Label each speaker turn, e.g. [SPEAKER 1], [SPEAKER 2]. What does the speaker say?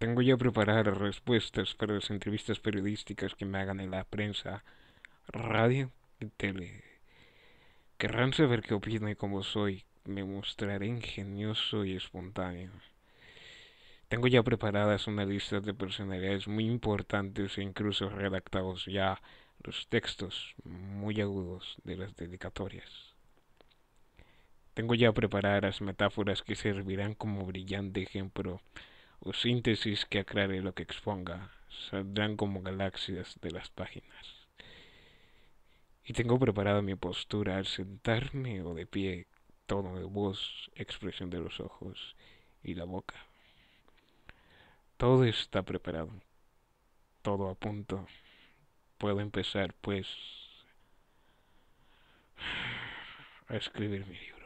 [SPEAKER 1] Tengo ya preparadas respuestas para las entrevistas periodísticas que me hagan en la prensa, radio y tele. Querrán saber qué opino y cómo soy. Me mostraré ingenioso y espontáneo. Tengo ya preparadas una lista de personalidades muy importantes e incluso redactados ya los textos muy agudos de las dedicatorias. Tengo ya preparadas metáforas que servirán como brillante ejemplo o síntesis que aclare lo que exponga. Saldrán como galaxias de las páginas. Y tengo preparada mi postura al sentarme o de pie, tono de voz, expresión de los ojos y la boca. Todo está preparado, todo a punto. Puedo empezar, pues, a escribir mi libro.